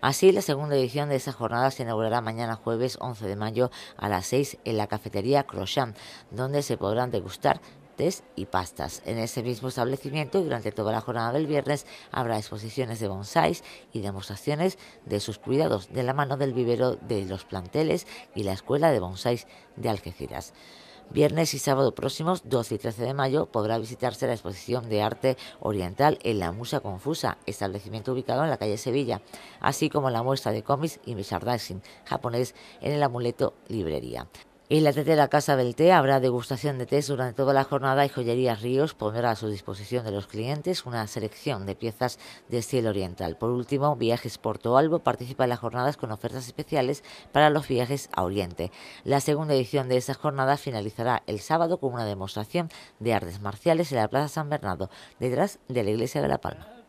Así, la segunda edición de esa jornada se inaugurará mañana jueves 11 de mayo a las 6 en la cafetería Crochant, donde se podrán degustar y pastas. En ese mismo establecimiento, durante toda la jornada del viernes, habrá exposiciones de bonsáis y demostraciones de sus cuidados de la mano del vivero de los planteles y la Escuela de Bonsáis de Algeciras. Viernes y sábado próximos, 12 y 13 de mayo, podrá visitarse la exposición de arte oriental en la Musa Confusa, establecimiento ubicado en la calle Sevilla, así como la muestra de cómics y merchandising japonés en el Amuleto Librería. En la tetera la Casa del Té habrá degustación de tés durante toda la jornada y Joyerías Ríos pondrá a su disposición de los clientes una selección de piezas de estilo oriental. Por último, Viajes Porto Albo participa en las jornadas con ofertas especiales para los viajes a Oriente. La segunda edición de esta jornada finalizará el sábado con una demostración de artes marciales en la Plaza San Bernardo, detrás de la Iglesia de la Palma.